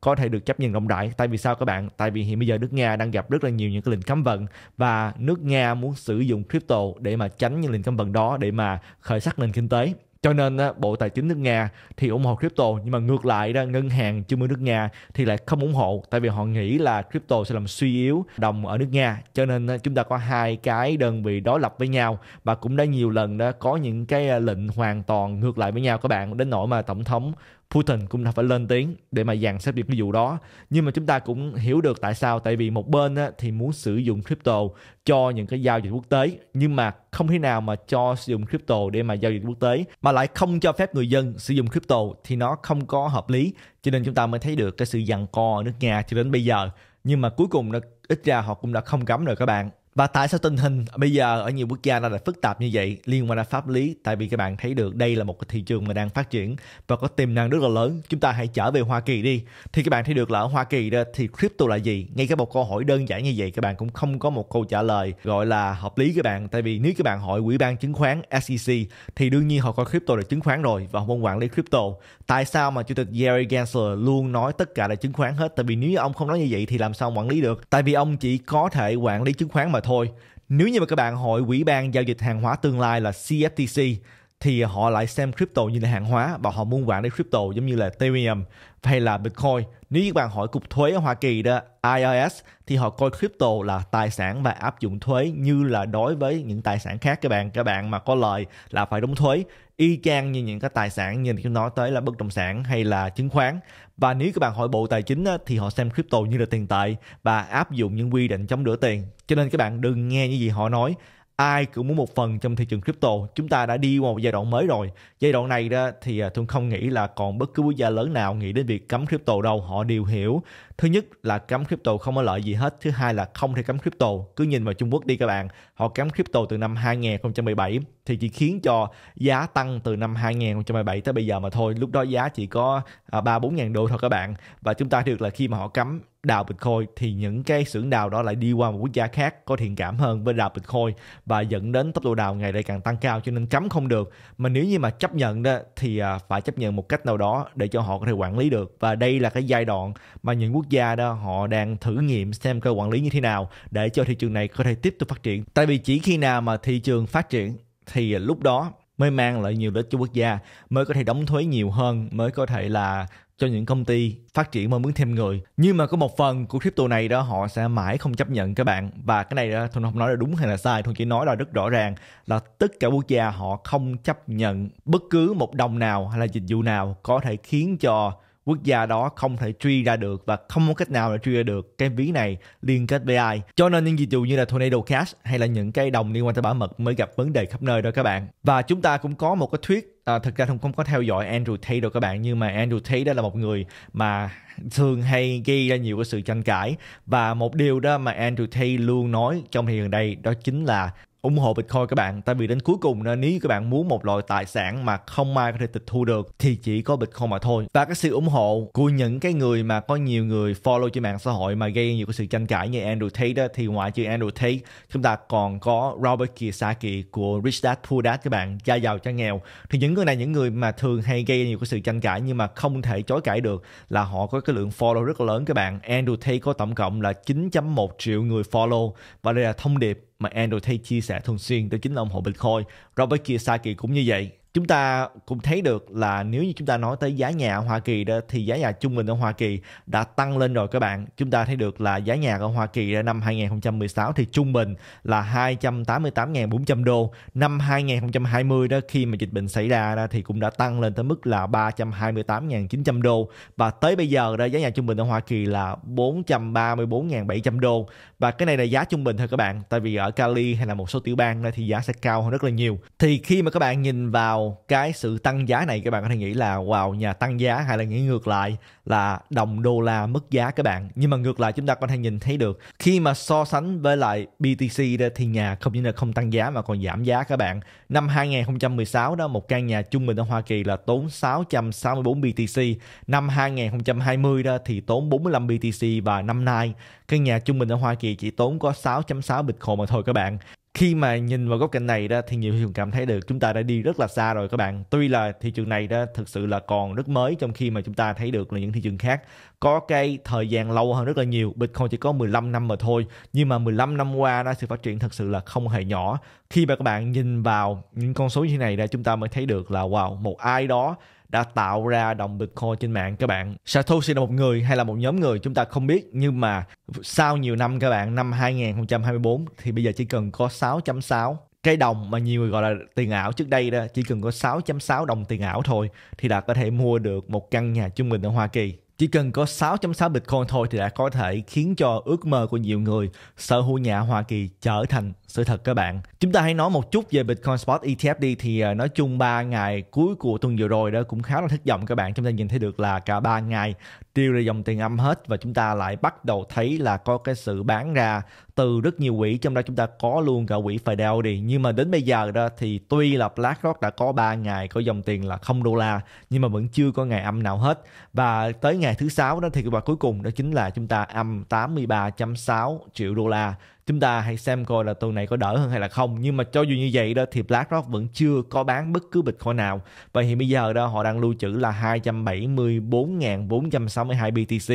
có thể được chấp nhận rộng rãi tại vì sao các bạn tại vì hiện bây giờ nước nga đang gặp rất là nhiều những cái lệnh cấm vận và nước nga muốn sử dụng crypto để mà tránh những lệnh cấm vận đó để mà khởi sắc nền kinh tế cho nên bộ tài chính nước nga thì ủng hộ crypto nhưng mà ngược lại đó ngân hàng trung ương nước nga thì lại không ủng hộ tại vì họ nghĩ là crypto sẽ làm suy yếu đồng ở nước nga cho nên chúng ta có hai cái đơn vị đối lập với nhau và cũng đã nhiều lần đã có những cái à, lệnh hoàn toàn ngược lại với nhau các bạn đến nỗi mà tổng thống Putin cũng đã phải lên tiếng để mà dàn xếp được cái vụ đó. Nhưng mà chúng ta cũng hiểu được tại sao, tại vì một bên á, thì muốn sử dụng crypto cho những cái giao dịch quốc tế, nhưng mà không thể nào mà cho sử dụng crypto để mà giao dịch quốc tế, mà lại không cho phép người dân sử dụng crypto thì nó không có hợp lý. Cho nên chúng ta mới thấy được cái sự giằng co ở nước Nga cho đến bây giờ. Nhưng mà cuối cùng nó ít ra họ cũng đã không cấm rồi các bạn và tại sao tình hình bây giờ ở nhiều quốc gia nó lại phức tạp như vậy liên quan đến pháp lý tại vì các bạn thấy được đây là một cái thị trường mà đang phát triển và có tiềm năng rất là lớn chúng ta hãy trở về Hoa Kỳ đi thì các bạn thấy được là ở Hoa Kỳ đó thì crypto là gì ngay cái một câu hỏi đơn giản như vậy các bạn cũng không có một câu trả lời gọi là hợp lý các bạn tại vì nếu các bạn hỏi quỹ ban chứng khoán SEC thì đương nhiên họ coi crypto là chứng khoán rồi và họ muốn quản lý crypto tại sao mà chủ tịch Gary Gensler luôn nói tất cả là chứng khoán hết tại vì nếu ông không nói như vậy thì làm sao quản lý được tại vì ông chỉ có thể quản lý chứng khoán mà thôi. Nếu như mà các bạn hỏi quỹ ban Giao dịch Hàng hóa Tương lai là CFTC thì họ lại xem crypto như là hàng hóa và họ muốn quản lý crypto giống như là Ethereum hay là Bitcoin. Nếu như các bạn hỏi cục thuế ở Hoa Kỳ đó, IRS thì họ coi crypto là tài sản và áp dụng thuế như là đối với những tài sản khác các bạn. Các bạn mà có lời là phải đóng thuế y chang như những cái tài sản như nói tới là bất động sản hay là chứng khoán và nếu các bạn hỏi Bộ Tài chính thì họ xem crypto như là tiền tệ và áp dụng những quy định chống rửa tiền. Cho nên các bạn đừng nghe những gì họ nói ai cũng muốn một phần trong thị trường crypto chúng ta đã đi qua một giai đoạn mới rồi giai đoạn này đó thì à, tôi không nghĩ là còn bất cứ quốc gia lớn nào nghĩ đến việc cấm crypto đâu họ đều hiểu thứ nhất là cấm crypto không có lợi gì hết thứ hai là không thể cấm crypto cứ nhìn vào Trung Quốc đi các bạn họ cấm crypto từ năm 2017 thì chỉ khiến cho giá tăng từ năm 2017 tới bây giờ mà thôi lúc đó giá chỉ có à, ba bốn ngàn đô thôi các bạn và chúng ta được là khi mà họ cấm đào Bitcoin thì những cái xưởng đào đó lại đi qua một quốc gia khác có thiện cảm hơn với đào Bitcoin và dẫn đến tốc độ đào ngày lại càng tăng cao cho nên cấm không được mà nếu như mà chấp nhận đó thì à, phải chấp nhận một cách nào đó để cho họ có thể quản lý được và đây là cái giai đoạn mà những quốc quốc gia đó họ đang thử nghiệm xem cơ quản lý như thế nào để cho thị trường này có thể tiếp tục phát triển tại vì chỉ khi nào mà thị trường phát triển thì lúc đó mới mang lại nhiều lợi cho quốc gia mới có thể đóng thuế nhiều hơn mới có thể là cho những công ty phát triển mà muốn thêm người nhưng mà có một phần của crypto này đó họ sẽ mãi không chấp nhận các bạn và cái này đó thuần không nói là đúng hay là sai thuần chỉ nói là rất rõ ràng là tất cả quốc gia họ không chấp nhận bất cứ một đồng nào hay là dịch vụ nào có thể khiến cho quốc gia đó không thể truy ra được và không có cách nào để truy ra được cái ví này liên kết với ai. Cho nên những gì dù như là Tornado Cash hay là những cái đồng liên quan tới bảo mật mới gặp vấn đề khắp nơi đó các bạn. Và chúng ta cũng có một cái thuyết À, thực ra không không có theo dõi Andrew Tate đâu các bạn nhưng mà Andrew Tate đó là một người mà thường hay gây ra nhiều cái sự tranh cãi và một điều đó mà Andrew Tate luôn nói trong thời gian đây đó chính là ủng hộ Bitcoin các bạn tại vì đến cuối cùng nếu các bạn muốn một loại tài sản mà không ai có thể tịch thu được thì chỉ có Bitcoin mà thôi và cái sự ủng hộ của những cái người mà có nhiều người follow trên mạng xã hội mà gây nhiều cái sự tranh cãi như Andrew Tate đó, thì ngoại trừ Andrew Tate chúng ta còn có Robert Kiyosaki của Rich Dad Poor Dad các bạn gia giàu cha nghèo thì những người này những người mà thường hay gây nhiều cái sự tranh cãi nhưng mà không thể chối cãi được là họ có cái lượng follow rất là lớn các bạn Andrew Tate có tổng cộng là 9.1 triệu người follow và đây là thông điệp mà Andrew Tate chia sẻ thường xuyên đó chính là ủng hộ Bitcoin. Robert Kiyosaki cũng như vậy chúng ta cũng thấy được là nếu như chúng ta nói tới giá nhà ở Hoa Kỳ đó thì giá nhà trung bình ở Hoa Kỳ đã tăng lên rồi các bạn. Chúng ta thấy được là giá nhà ở Hoa Kỳ năm 2016 thì trung bình là 288.400 đô. Năm 2020 đó khi mà dịch bệnh xảy ra đó thì cũng đã tăng lên tới mức là 328.900 đô và tới bây giờ đó giá nhà trung bình ở Hoa Kỳ là 434.700 đô và cái này là giá trung bình thôi các bạn. Tại vì ở Cali hay là một số tiểu bang đó thì giá sẽ cao hơn rất là nhiều. Thì khi mà các bạn nhìn vào vào cái sự tăng giá này các bạn có thể nghĩ là wow nhà tăng giá hay là nghĩ ngược lại là đồng đô la mất giá các bạn nhưng mà ngược lại chúng ta có thể nhìn thấy được khi mà so sánh với lại BTC đó, thì nhà không những là không tăng giá mà còn giảm giá các bạn năm 2016 đó một căn nhà trung bình ở Hoa Kỳ là tốn 664 BTC năm 2020 đó thì tốn 45 BTC và năm nay căn nhà trung bình ở Hoa Kỳ chỉ tốn có 6.6 Bitcoin mà thôi các bạn khi mà nhìn vào góc cạnh này đó thì nhiều thị trường cảm thấy được chúng ta đã đi rất là xa rồi các bạn tuy là thị trường này đó thực sự là còn rất mới trong khi mà chúng ta thấy được là những thị trường khác có cái thời gian lâu hơn rất là nhiều Bitcoin chỉ có 15 năm mà thôi nhưng mà 15 năm qua đó sự phát triển thật sự là không hề nhỏ khi mà các bạn nhìn vào những con số như thế này ra chúng ta mới thấy được là wow một ai đó đã tạo ra đồng Bitcoin trên mạng các bạn. Satoshi là một người hay là một nhóm người chúng ta không biết nhưng mà sau nhiều năm các bạn năm 2024 thì bây giờ chỉ cần có 6.6 cái đồng mà nhiều người gọi là tiền ảo trước đây đó chỉ cần có 6.6 đồng tiền ảo thôi thì đã có thể mua được một căn nhà trung bình ở Hoa Kỳ chỉ cần có 6.6 Bitcoin thôi thì đã có thể khiến cho ước mơ của nhiều người sở hữu nhà Hoa Kỳ trở thành sự thật các bạn. Chúng ta hãy nói một chút về Bitcoin Spot ETF đi thì à, nói chung 3 ngày cuối của tuần vừa rồi đó cũng khá là thất vọng các bạn. Chúng ta nhìn thấy được là cả 3 ngày đều là dòng tiền âm hết và chúng ta lại bắt đầu thấy là có cái sự bán ra từ rất nhiều quỹ trong đó chúng ta có luôn cả quỹ Fidelity nhưng mà đến bây giờ đó thì tuy là BlackRock đã có 3 ngày có dòng tiền là không đô la nhưng mà vẫn chưa có ngày âm nào hết và tới ngày ngày thứ sáu đó thì kết quả cuối cùng đó chính là chúng ta âm 83.6 triệu đô la chúng ta hãy xem coi là tuần này có đỡ hơn hay là không nhưng mà cho dù như vậy đó thì BlackRock vẫn chưa có bán bất cứ Bitcoin nào và hiện bây giờ đó họ đang lưu trữ là 274.462 BTC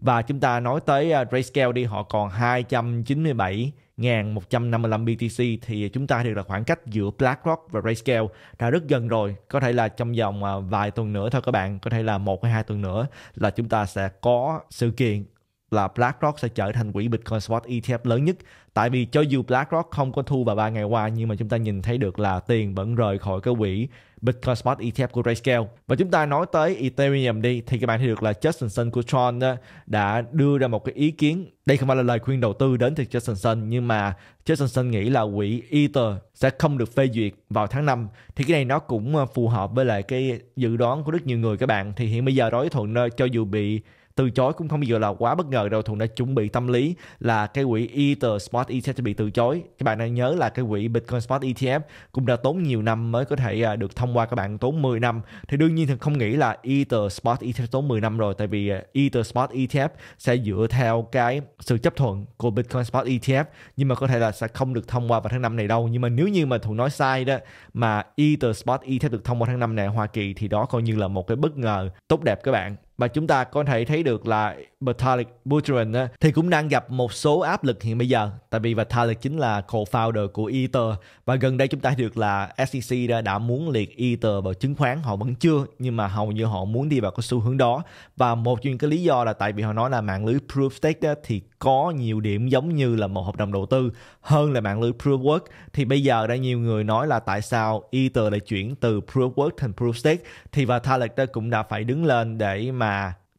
và chúng ta nói tới à, Grayscale đi họ còn 297 1.155 BTC thì chúng ta được là khoảng cách giữa BlackRock và Grayscale đã rất gần rồi. Có thể là trong vòng à, vài tuần nữa thôi các bạn, có thể là một hay hai tuần nữa là chúng ta sẽ có sự kiện là BlackRock sẽ trở thành quỹ Bitcoin spot ETF lớn nhất. Tại vì cho dù BlackRock không có thu vào 3 ngày qua nhưng mà chúng ta nhìn thấy được là tiền vẫn rời khỏi cái quỹ Bitcoin spot ETF của Grayscale. Và chúng ta nói tới Ethereum đi thì các bạn thấy được là Justin Sun của Tron đã đưa ra một cái ý kiến. Đây không phải là lời khuyên đầu tư đến từ Justin Sun nhưng mà Justin Sun nghĩ là quỹ Ether sẽ không được phê duyệt vào tháng 5. Thì cái này nó cũng ờ, phù hợp với lại cái dự đoán của rất nhiều người các bạn. Thì hiện bây giờ đối thuận cho dù bị từ chối cũng không bao giờ là quá bất ngờ đâu thuận đã chuẩn bị tâm lý là cái quỹ Ether Spot ETF sẽ bị từ chối các bạn đang nhớ là cái quỹ Bitcoin Spot ETF cũng đã tốn nhiều năm mới có thể à, được thông qua các bạn tốn 10 năm thì đương nhiên thì không nghĩ là Ether Spot ETF tốn 10 năm rồi tại vì à, Ether Spot ETF sẽ dựa theo cái sự chấp thuận của Bitcoin Spot ETF nhưng mà có thể là sẽ không được thông qua vào tháng năm này đâu nhưng mà nếu như mà thuận nói sai đó mà Ether Spot ETF được thông qua tháng năm này ở Hoa Kỳ thì đó coi như là một cái bất ngờ tốt đẹp các bạn mà chúng ta có thể thấy được là Vitalik Buterin á, thì cũng đang gặp một số áp lực hiện bây giờ tại vì Vitalik chính là co-founder của Ether và gần đây chúng ta được là SEC đã, đã muốn liệt Ether vào chứng khoán họ vẫn chưa nhưng mà hầu như họ muốn đi vào cái xu hướng đó và một trong những cái lý do là tại vì họ nói là mạng lưới Proof Stake thì có nhiều điểm giống như là một hợp đồng đầu tư hơn là mạng lưới Proof Work thì bây giờ đã nhiều người nói là tại sao Ether lại chuyển từ Proof Work thành Proof Stake thì Vitalik đã cũng đã phải đứng lên để mà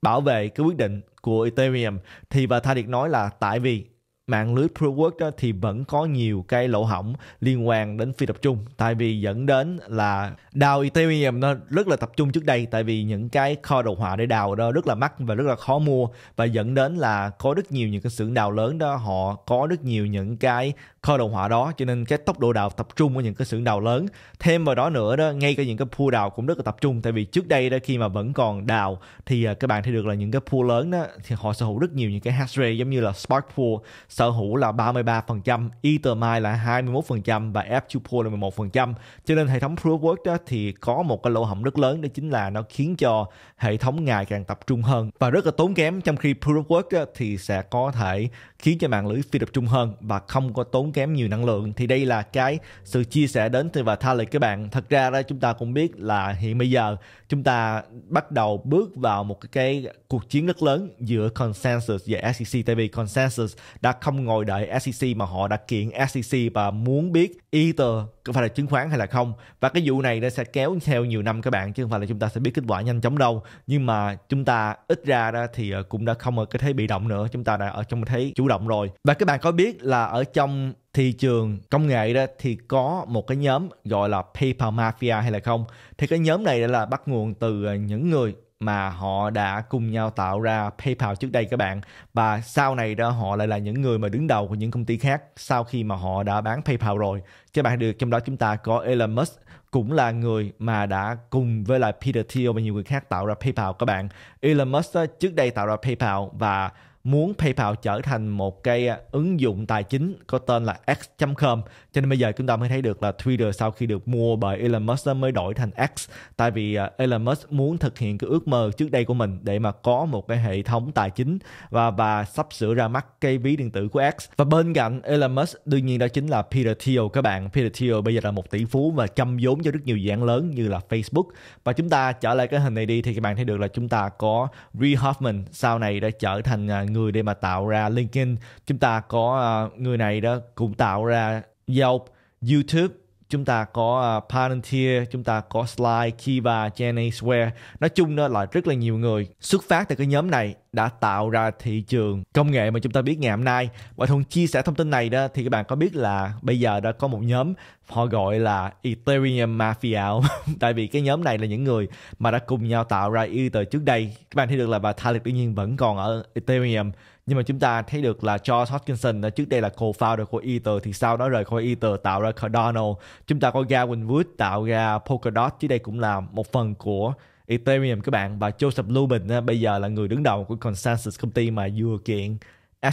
bảo vệ cái quyết định của Ethereum thì và Vitalik nói là tại vì mạng lưới Proof Prowork đó thì vẫn có nhiều cái lỗ hỏng liên quan đến phi tập trung tại vì dẫn đến là đào Ethereum nó rất là tập trung trước đây tại vì những cái kho đồ họa để đào đó rất là mắc và rất là khó mua và dẫn đến là có rất nhiều những cái xưởng đào lớn đó họ có rất nhiều những cái khôi đồng họa đó cho nên cái tốc độ đào tập trung của những cái xưởng đào lớn thêm vào đó nữa đó ngay cả những cái pool đào cũng rất là tập trung tại vì trước đây đó khi mà vẫn còn đào thì à, các bạn thấy được là những cái pool lớn đó thì họ sở hữu rất nhiều những cái hash rate giống như là Spark Pool sở hữu là 33%, Ethermine là 21% và F2 Pool là 11%. Cho nên hệ thống Proof of Work đó thì có một cái lỗ hổng rất lớn đó chính là nó khiến cho hệ thống ngày càng tập trung hơn và rất là tốn kém trong khi Proof of Proofwork thì sẽ có thể khiến cho mạng lưới phi tập trung hơn và không có tốn kém nhiều năng lượng thì đây là cái sự chia sẻ đến từ và tha lời các bạn thật ra đó chúng ta cũng biết là hiện bây giờ chúng ta bắt đầu bước vào một cái cuộc chiến rất lớn giữa consensus và SEC tại vì consensus đã không ngồi đợi SEC mà họ đã kiện SEC và muốn biết either có phải là chứng khoán hay là không và cái vụ này nó sẽ kéo theo nhiều năm các bạn chứ không phải là chúng ta sẽ biết kết quả nhanh chóng đâu nhưng mà chúng ta ít ra đó thì ờ, cũng đã không ở cái thế bị động nữa chúng ta đã ở trong cái thế chủ động rồi và các bạn có biết là ở trong thị trường công nghệ đó thì có một cái nhóm gọi là PayPal mafia hay là không thì cái nhóm này là bắt nguồn từ ờ, những người mà họ đã cùng nhau tạo ra PayPal trước đây các bạn và sau này đó họ lại là những người mà đứng đầu của những công ty khác sau khi mà họ đã bán PayPal rồi. Các bạn được trong đó chúng ta có Elon Musk cũng là người mà đã cùng với lại Peter Thiel và nhiều người khác tạo ra PayPal các bạn. Elon Musk đó, trước đây tạo ra PayPal và muốn PayPal trở thành một cái à, ứng dụng tài chính có tên là X.com cho nên bây giờ chúng ta mới thấy được là Twitter sau khi được mua bởi Elon Musk mới đổi thành X tại vì à, Elon Musk muốn thực hiện cái ước mơ trước đây của mình để mà có một cái hệ thống tài chính và và sắp sửa ra mắt cái ví điện tử của X và bên cạnh Elon Musk đương nhiên đó chính là Peter Thiel các bạn Peter Thiel bây giờ là một tỷ phú và chăm vốn cho rất nhiều dự án lớn như là Facebook và chúng ta trở lại cái hình này đi thì các bạn thấy được là chúng ta có Reid Hoffman sau này đã trở thành à, người để mà tạo ra LinkedIn chúng ta có à, người này đó cũng tạo ra Yelp, YouTube, chúng ta có uh, Palantir, chúng ta có Slide, Kiva, Janasware. Nói chung đó là rất là nhiều người xuất phát từ cái nhóm này đã tạo ra thị trường công nghệ mà chúng ta biết ngày hôm nay. Và Thuận chia sẻ thông tin này đó thì các bạn có biết là bây giờ đã có một nhóm họ gọi là Ethereum Mafia tại vì cái nhóm này là những người mà đã cùng nhau tạo ra Ether trước đây. Các bạn thấy được là bà Thalik đương nhiên vẫn còn ở Ethereum nhưng mà chúng ta thấy được là George Hoskinson ờ, trước đây là co-founder của Ether thì sau đó rời khỏi Ether tạo ra Cardano chúng ta có Gavin Wood tạo ra Polkadot trước đây cũng là một phần của Ethereum các bạn và Joseph Lubin ờ, bây giờ là người đứng đầu của consensus công ty mà vừa kiện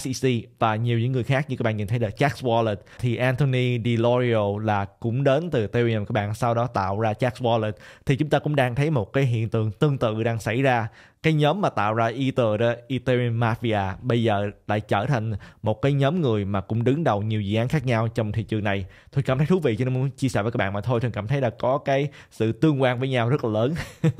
SEC và nhiều những người khác như các bạn nhìn thấy là Jack Wallet thì Anthony DeLorio là cũng đến từ Ethereum các bạn sau đó tạo ra Jack Wallet thì chúng ta cũng đang thấy một cái hiện tượng tương tự đang xảy ra cái nhóm mà tạo ra Ether đó Ethereum Mafia bây giờ lại trở thành một cái nhóm người mà cũng đứng đầu nhiều dự án khác nhau trong thị trường này tôi cảm thấy thú vị cho nên muốn chia sẻ với các bạn mà thôi tôi cảm thấy là có cái sự tương quan với nhau rất là lớn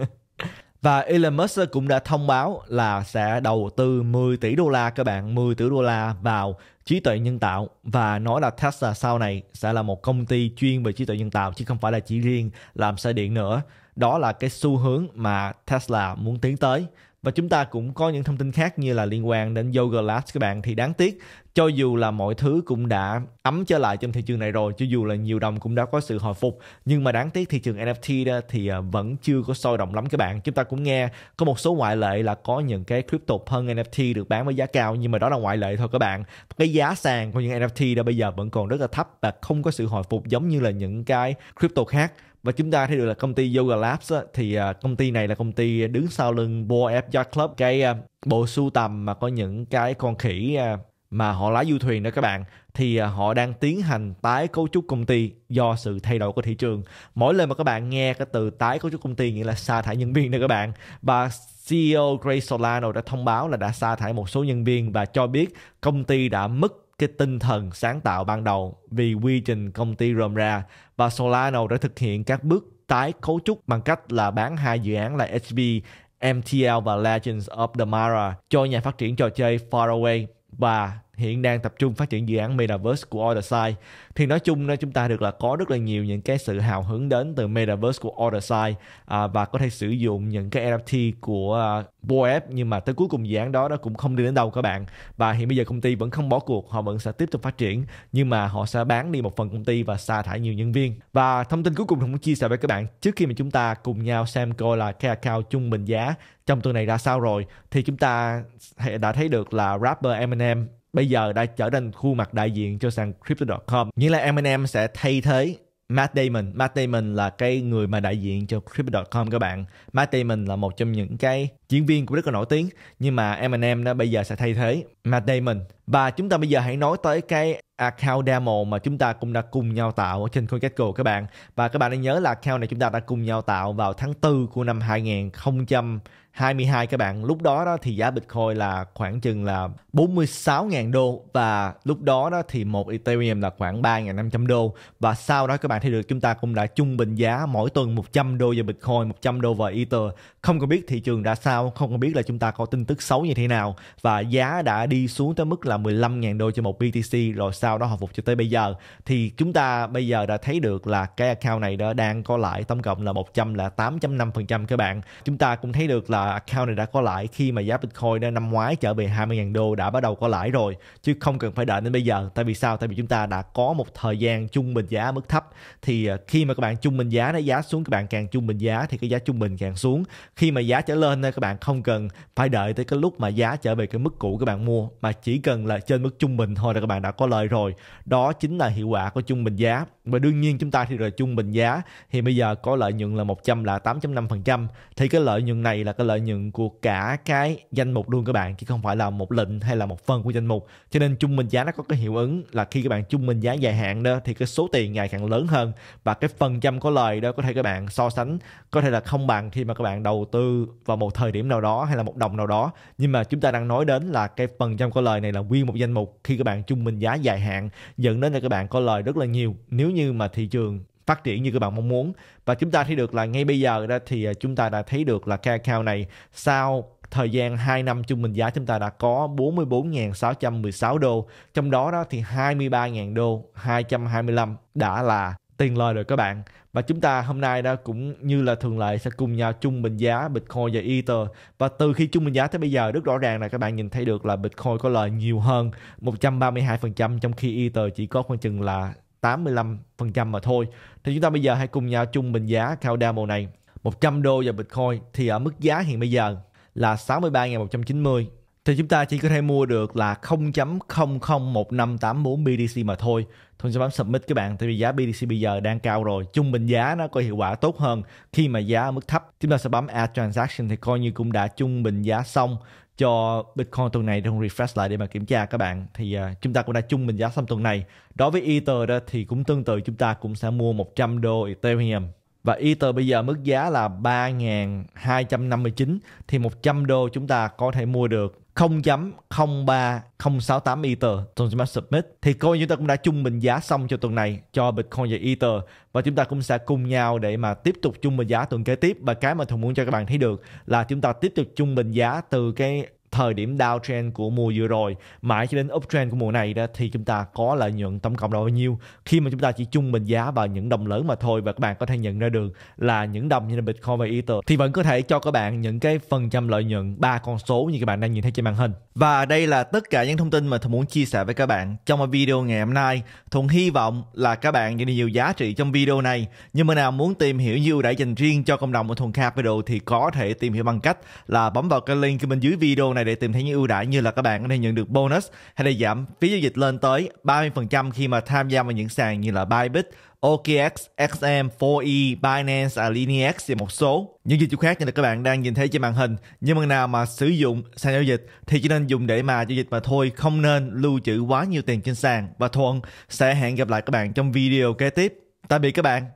Và Elon Musk cũng đã thông báo là sẽ đầu tư 10 tỷ đô la các bạn, 10 tỷ đô la vào trí tuệ nhân tạo và nói là Tesla sau này sẽ là một công ty chuyên về trí tuệ nhân tạo chứ không phải là chỉ riêng làm xe điện nữa. Đó là cái xu hướng mà Tesla muốn tiến tới và chúng ta cũng có những thông tin khác như là liên quan đến Yoga Labs các bạn thì đáng tiếc cho dù là mọi thứ cũng đã ấm trở lại trong thị trường này rồi cho dù là nhiều đồng cũng đã có sự hồi phục nhưng mà đáng tiếc thị trường NFT đó thì à, vẫn chưa có sôi động lắm các bạn chúng ta cũng nghe có một số ngoại lệ là có những cái crypto hơn NFT được bán với giá cao nhưng mà đó là ngoại lệ thôi các bạn cái giá sàn của những NFT đó bây giờ vẫn còn rất là thấp và không có sự hồi phục giống như là những cái crypto khác và chúng ta thấy được là công ty Yoga Labs thì à, công ty này là công ty đứng sau lưng Boa F Yacht Club cái à, bộ sưu tầm mà có những cái con khỉ à, mà họ lái du thuyền đó các bạn thì họ đang tiến hành tái cấu trúc công ty do sự thay đổi của thị trường mỗi lần mà các bạn nghe cái từ tái cấu trúc công ty nghĩa là sa thải nhân viên đó các bạn và CEO Gray Solano đã thông báo là đã sa thải một số nhân viên và cho biết công ty đã mất cái tinh thần sáng tạo ban đầu vì quy trình công ty rồm ra và Solano đã thực hiện các bước tái cấu trúc bằng cách là bán hai dự án là hb MTL và Legends of the Mara cho nhà phát triển trò chơi Faraway và hiện đang tập trung phát triển dự án Metaverse của Otherside thì nói chung là chúng ta được là có rất là nhiều những cái sự hào hứng đến từ Metaverse của Otherside à, và có thể sử dụng những cái NFT của uh, à, Boep nhưng mà tới cuối cùng dự án đó nó cũng không đi đến đâu các bạn và hiện bây giờ công ty vẫn không bỏ cuộc họ vẫn sẽ tiếp tục phát triển nhưng mà họ sẽ bán đi một phần công ty và sa thải nhiều nhân viên và thông tin cuối cùng tôi muốn chia sẻ với các bạn trước khi mà chúng ta cùng nhau xem coi là cái account trung bình giá trong tuần này ra sao rồi thì chúng ta đã thấy được là rapper Eminem bây giờ đã trở thành khuôn mặt đại diện cho sàn Crypto.com. Nghĩa là Eminem sẽ thay thế Matt Damon. Matt Damon là cái người mà đại diện cho Crypto.com các bạn. Matt Damon là một trong những cái diễn viên cũng rất là nổi tiếng. Nhưng mà Eminem nó bây giờ sẽ thay thế Matt Damon và chúng ta bây giờ hãy nói tới cái account demo mà chúng ta cũng đã cùng nhau tạo ở trên CoinGecko các bạn. Và các bạn hãy nhớ là account này chúng ta đã cùng nhau tạo vào tháng 4 của năm 2022 các bạn. Lúc đó đó thì giá Bitcoin là khoảng chừng là 46.000 đô và lúc đó đó thì một Ethereum là khoảng 3.500 đô và sau đó các bạn thấy được chúng ta cũng đã trung bình giá mỗi tuần 100 đô về Bitcoin, 100 đô về Ether. Không có biết thị trường ra sao, không có biết là chúng ta có tin tức xấu như thế nào và giá đã đi xuống tới mức là 15.000 đô cho một BTC rồi sau đó hồi phục cho tới bây giờ thì chúng ta bây giờ đã thấy được là cái account này đã đang có lãi tổng cộng là 100 là 108.5% các bạn chúng ta cũng thấy được là account này đã có lãi khi mà giá Bitcoin đã năm ngoái trở về 20.000 đô đã bắt đầu có lãi rồi chứ không cần phải đợi đến bây giờ tại vì sao tại vì chúng ta đã có một thời gian trung bình giá mức thấp thì à, khi mà các bạn trung bình giá nó giá xuống các bạn càng trung bình giá thì cái giá trung bình càng xuống khi mà giá trở lên các bạn không cần phải đợi tới cái lúc mà giá trở về cái mức cũ các bạn mua mà chỉ cần là trên mức trung bình thôi là các bạn đã có lời rồi đó chính là hiệu quả của trung bình giá và đương nhiên chúng ta thì rồi trung bình giá thì bây giờ có lợi nhuận là 100 là 8.5% thì cái lợi nhuận này là cái lợi nhuận của cả cái danh mục luôn các bạn chứ không phải là một lệnh hay là một phần của danh mục cho nên trung bình giá nó có cái hiệu ứng là khi các bạn trung bình giá dài hạn đó thì cái số tiền ngày càng lớn hơn và cái phần trăm có lời đó có thể các bạn so sánh có thể là không bằng khi mà các bạn đầu tư vào một thời điểm nào đó hay là một đồng nào đó nhưng mà chúng ta đang nói đến là cái phần trăm có lời này là nguyên một danh mục khi các bạn trung bình giá dài hạn dẫn đến là các bạn có lời rất là nhiều nếu như như mà thị trường phát triển như các bạn mong muốn và chúng ta thấy được là ngay bây giờ đó thì à, chúng ta đã thấy được là cái này sau thời gian 2 năm trung bình giá chúng ta đã có 44.616 đô trong đó đó thì 23.000 đô 225 đã là tiền lời rồi các bạn và chúng ta hôm nay đó cũng như là thường lệ sẽ cùng nhau trung bình giá Bitcoin và Ether và từ khi trung bình giá tới bây giờ rất rõ ràng là các bạn nhìn thấy được là Bitcoin có lời nhiều hơn 132% trong khi Ether chỉ có khoảng chừng là 85% mà thôi. Thì chúng ta bây giờ hãy cùng nhau chung bình giá countdown màu này. 100 đô vào Bitcoin thì ở mức giá hiện bây giờ là 63.190 thì chúng ta chỉ có thể mua được là 0.001584 BTC mà thôi. Thôi sẽ bấm submit các bạn, tại vì giá BTC bây giờ đang cao rồi, chung bình giá nó có hiệu quả tốt hơn khi mà giá ở mức thấp. Chúng ta sẽ bấm add transaction thì coi như cũng đã chung bình giá xong cho Bitcoin tuần này trong refresh lại để mà kiểm tra các bạn thì uh, chúng ta cũng đã chung bình giá xong tuần này đối với Ether đó thì cũng tương tự chúng ta cũng sẽ mua 100 đô Ethereum và Ether bây giờ mức giá là 3.259 thì 100 đô chúng ta có thể mua được 0.03068 Ether tuần chúng ta submit thì coi chúng ta cũng đã trung bình giá xong cho tuần này cho Bitcoin và Ether và chúng ta cũng sẽ cùng nhau để mà tiếp tục trung bình giá tuần kế tiếp và cái mà thường muốn cho các bạn thấy được là chúng ta tiếp tục trung bình giá từ cái thời điểm downtrend của mùa vừa rồi mãi cho đến uptrend của mùa này đó thì chúng ta có lợi nhuận tổng cộng là bao nhiêu khi mà chúng ta chỉ trung bình giá vào những đồng lớn mà thôi và các bạn có thể nhận ra được là những đồng như là Bitcoin và Ether thì vẫn có thể cho các bạn những cái phần trăm lợi nhuận ba con số như các bạn đang nhìn thấy trên màn hình và đây là tất cả những thông tin mà Thuận muốn chia sẻ với các bạn trong video ngày hôm nay Thuận hy vọng là các bạn nhận được nhiều giá trị trong video này nhưng mà nào muốn tìm hiểu nhiều đã dành riêng cho cộng đồng của Thuận Capital thì có thể tìm hiểu bằng cách là bấm vào cái link bên dưới video này này để tìm thấy những ưu đãi như là các bạn có thể nhận được bonus hay là giảm phí giao dịch lên tới 30% khi mà tham gia vào những sàn như là Bybit, OKX, XM, 4E, Binance, Alinex và một số những dịch vụ khác như là các bạn đang nhìn thấy trên màn hình. Nhưng mà nào mà sử dụng sàn giao dịch thì chỉ nên dùng để mà giao dịch mà thôi, không nên lưu trữ quá nhiều tiền trên sàn. Và Thuận sẽ hẹn gặp lại các bạn trong video kế tiếp. Tạm biệt các bạn.